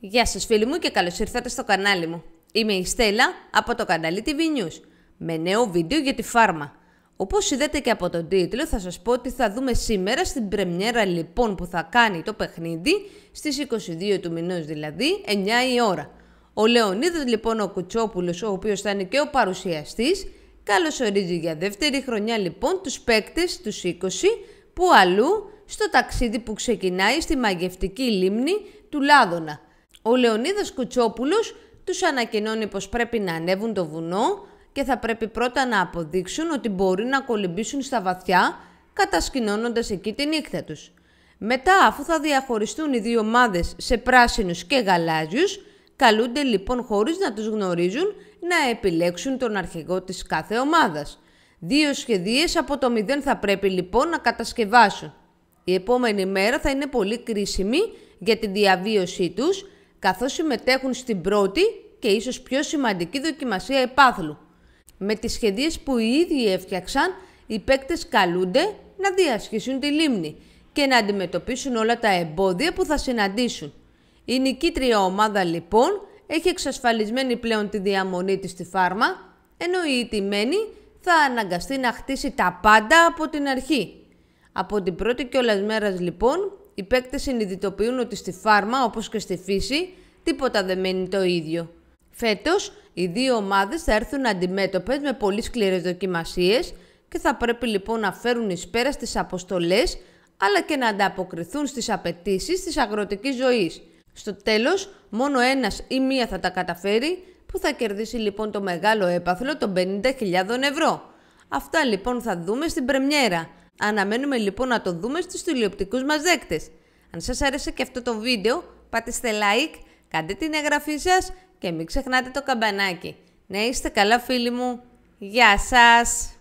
Γεια σας φίλοι μου και καλώς ήρθατε στο κανάλι μου. Είμαι η Στέλλα από το κανάλι TV News με νέο βίντεο για τη φάρμα. Όπως είδατε και από τον τίτλο θα σας πω ότι θα δούμε σήμερα στην πρεμιέρα λοιπόν που θα κάνει το παιχνίδι στις 22 του μηνός δηλαδή 9 η ώρα. Ο Λεωνίδας λοιπόν ο Κουτσόπουλος ο οποίος θα είναι και ο παρουσιαστής καλωσορίζει για δεύτερη χρονιά λοιπόν τους παίκτες τους 20 που αλλού στο ταξίδι που ξεκινάει στη μαγευτική λίμνη του Λάδωνα ο Λεωνίδας Κουτσόπουλος τους ανακοινώνει πως πρέπει να ανέβουν το βουνό και θα πρέπει πρώτα να αποδείξουν ότι μπορεί να κολυμπήσουν στα βαθιά, κατασκηνώνοντας εκεί τη νύχτα τους. Μετά, αφού θα διαχωριστούν οι δύο ομάδες σε πράσινους και γαλάζιους, καλούνται λοιπόν χωρίς να τους γνωρίζουν να επιλέξουν τον αρχηγό της κάθε ομάδας. Δύο σχεδίες από το μηδέν θα πρέπει λοιπόν να κατασκευάσουν. Η επόμενη μέρα θα είναι πολύ κρίσιμη για τη διαβίωσή τους καθώς συμμετέχουν στην πρώτη και ίσως πιο σημαντική δοκιμασία επάθλου. Με τις σχεδίες που οι ίδιοι έφτιαξαν, οι παίκτες καλούνται να διασχίσουν τη λίμνη και να αντιμετωπίσουν όλα τα εμπόδια που θα συναντήσουν. Η νικήτρια ομάδα λοιπόν έχει εξασφαλισμένη πλέον τη διαμονή της στη φάρμα, ενώ η ιτημένη θα αναγκαστεί να χτίσει τα πάντα από την αρχή. Από την πρώτη κιόλας μέρας λοιπόν οι παίκτες συνειδητοποιούν ότι στη φάρμα, όπως και στη φύση, τίποτα δεν μένει το ίδιο. Φέτος, οι δύο ομάδες θα έρθουν αντιμέτωπες με πολύ σκληρές δοκιμασίες και θα πρέπει λοιπόν να φέρουν εις πέρα στις αποστολές, αλλά και να ανταποκριθούν στις απαιτήσεις της αγροτικής ζωής. Στο τέλος, μόνο ένας ή μία θα τα καταφέρει, που θα κερδίσει λοιπόν το μεγάλο έπαθλο των 50.000 ευρώ. Αυτά λοιπόν θα δούμε στην πρεμιέρα. Αναμένουμε λοιπόν να το δούμε στους τηλεοπτικούς μας δέκτες. Αν σας άρεσε και αυτό το βίντεο, πατήστε like, κάντε την εγγραφή σας και μην ξεχνάτε το καμπανάκι. Να είστε καλά φίλοι μου. Γεια σας!